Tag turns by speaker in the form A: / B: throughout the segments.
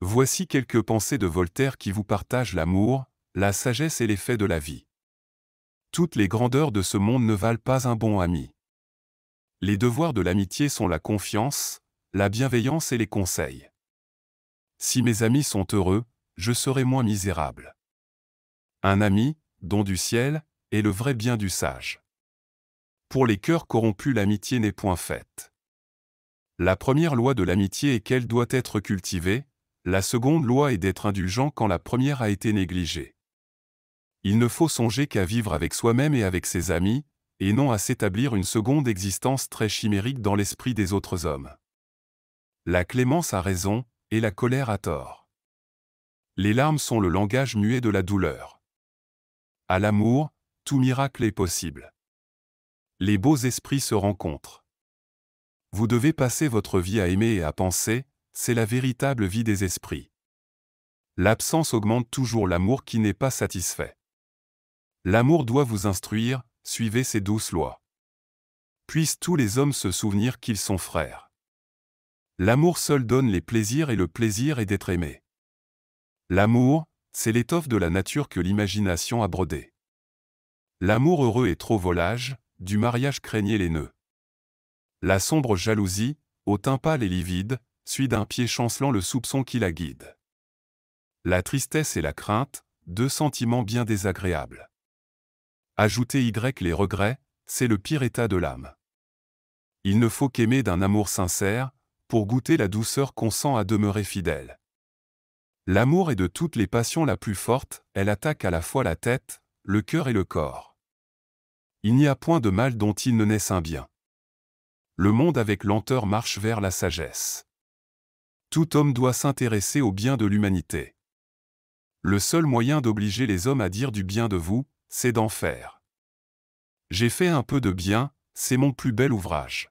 A: Voici quelques pensées de Voltaire qui vous partagent l'amour, la sagesse et l'effet de la vie. Toutes les grandeurs de ce monde ne valent pas un bon ami. Les devoirs de l'amitié sont la confiance, la bienveillance et les conseils. Si mes amis sont heureux, je serai moins misérable. Un ami, don du ciel, est le vrai bien du sage. Pour les cœurs corrompus l'amitié n'est point faite. La première loi de l'amitié est qu'elle doit être cultivée, la seconde loi est d'être indulgent quand la première a été négligée. Il ne faut songer qu'à vivre avec soi-même et avec ses amis, et non à s'établir une seconde existence très chimérique dans l'esprit des autres hommes. La clémence a raison, et la colère a tort. Les larmes sont le langage muet de la douleur. À l'amour, tout miracle est possible. Les beaux esprits se rencontrent. Vous devez passer votre vie à aimer et à penser, c'est la véritable vie des esprits. L'absence augmente toujours l'amour qui n'est pas satisfait. L'amour doit vous instruire, suivez ses douces lois. Puissent tous les hommes se souvenir qu'ils sont frères. L'amour seul donne les plaisirs et le plaisir est d'être aimé. L'amour, c'est l'étoffe de la nature que l'imagination a brodée. L'amour heureux est trop volage, du mariage craignez les nœuds. La sombre jalousie, au teint pâle et livide, suit d'un pied chancelant le soupçon qui la guide. La tristesse et la crainte, deux sentiments bien désagréables. Ajouter Y les regrets, c'est le pire état de l'âme. Il ne faut qu'aimer d'un amour sincère, pour goûter la douceur qu'on sent à demeurer fidèle. L'amour est de toutes les passions la plus forte, elle attaque à la fois la tête, le cœur et le corps. Il n'y a point de mal dont il ne naisse un bien. Le monde avec lenteur marche vers la sagesse. Tout homme doit s'intéresser au bien de l'humanité. Le seul moyen d'obliger les hommes à dire du bien de vous, c'est d'en faire. J'ai fait un peu de bien, c'est mon plus bel ouvrage.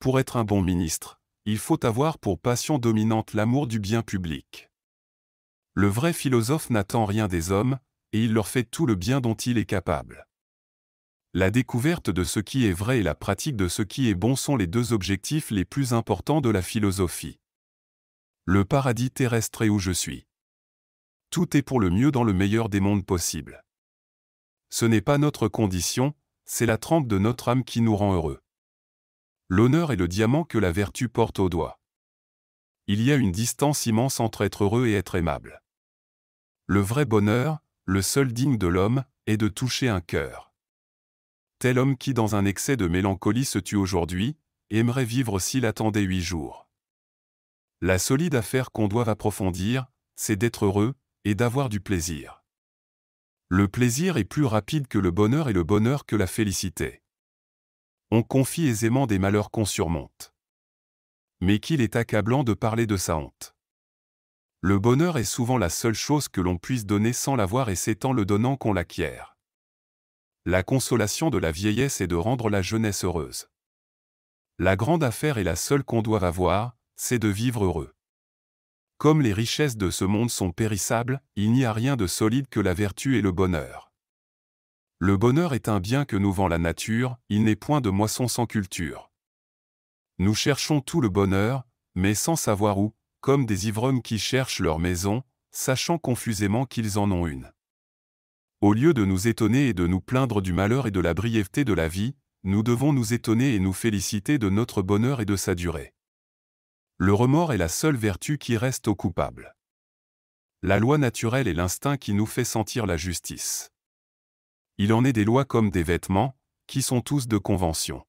A: Pour être un bon ministre, il faut avoir pour passion dominante l'amour du bien public. Le vrai philosophe n'attend rien des hommes, et il leur fait tout le bien dont il est capable. La découverte de ce qui est vrai et la pratique de ce qui est bon sont les deux objectifs les plus importants de la philosophie le paradis terrestre est où je suis. Tout est pour le mieux dans le meilleur des mondes possibles. Ce n'est pas notre condition, c'est la trempe de notre âme qui nous rend heureux. L'honneur est le diamant que la vertu porte au doigt. Il y a une distance immense entre être heureux et être aimable. Le vrai bonheur, le seul digne de l'homme, est de toucher un cœur. Tel homme qui dans un excès de mélancolie se tue aujourd'hui, aimerait vivre s'il attendait huit jours. La solide affaire qu'on doit approfondir, c'est d'être heureux et d'avoir du plaisir. Le plaisir est plus rapide que le bonheur et le bonheur que la félicité. On confie aisément des malheurs qu'on surmonte. Mais qu'il est accablant de parler de sa honte. Le bonheur est souvent la seule chose que l'on puisse donner sans l'avoir et c'est en le donnant qu'on l'acquiert. La consolation de la vieillesse est de rendre la jeunesse heureuse. La grande affaire est la seule qu'on doit avoir, c'est de vivre heureux. Comme les richesses de ce monde sont périssables, il n'y a rien de solide que la vertu et le bonheur. Le bonheur est un bien que nous vend la nature, il n'est point de moisson sans culture. Nous cherchons tout le bonheur, mais sans savoir où, comme des ivrognes qui cherchent leur maison, sachant confusément qu'ils en ont une. Au lieu de nous étonner et de nous plaindre du malheur et de la brièveté de la vie, nous devons nous étonner et nous féliciter de notre bonheur et de sa durée le remords est la seule vertu qui reste au coupable. La loi naturelle est l'instinct qui nous fait sentir la justice. Il en est des lois comme des vêtements, qui sont tous de convention.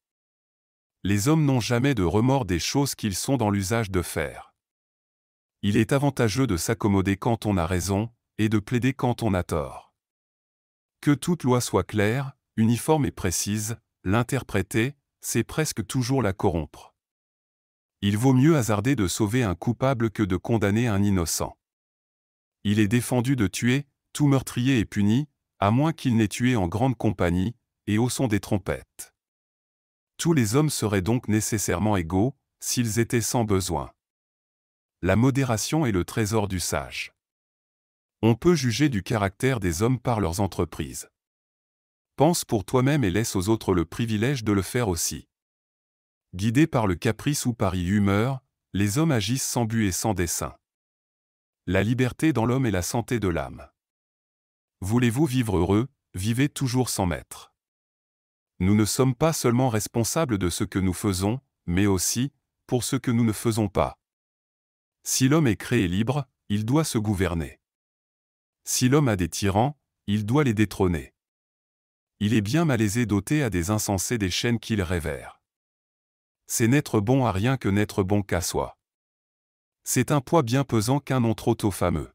A: Les hommes n'ont jamais de remords des choses qu'ils sont dans l'usage de faire. Il est avantageux de s'accommoder quand on a raison, et de plaider quand on a tort. Que toute loi soit claire, uniforme et précise, l'interpréter, c'est presque toujours la corrompre. Il vaut mieux hasarder de sauver un coupable que de condamner un innocent. Il est défendu de tuer, tout meurtrier est puni, à moins qu'il n'ait tué en grande compagnie, et au son des trompettes. Tous les hommes seraient donc nécessairement égaux, s'ils étaient sans besoin. La modération est le trésor du sage. On peut juger du caractère des hommes par leurs entreprises. Pense pour toi-même et laisse aux autres le privilège de le faire aussi guidés par le caprice ou par humeur, les hommes agissent sans but et sans dessein. La liberté dans l'homme est la santé de l'âme. Voulez-vous vivre heureux, vivez toujours sans maître. Nous ne sommes pas seulement responsables de ce que nous faisons, mais aussi, pour ce que nous ne faisons pas. Si l'homme est créé libre, il doit se gouverner. Si l'homme a des tyrans, il doit les détrôner. Il est bien malaisé doté à des insensés des chaînes qu'il révère c'est n'être bon à rien que n'être bon qu'à soi. C'est un poids bien pesant qu'un nom trop tôt fameux.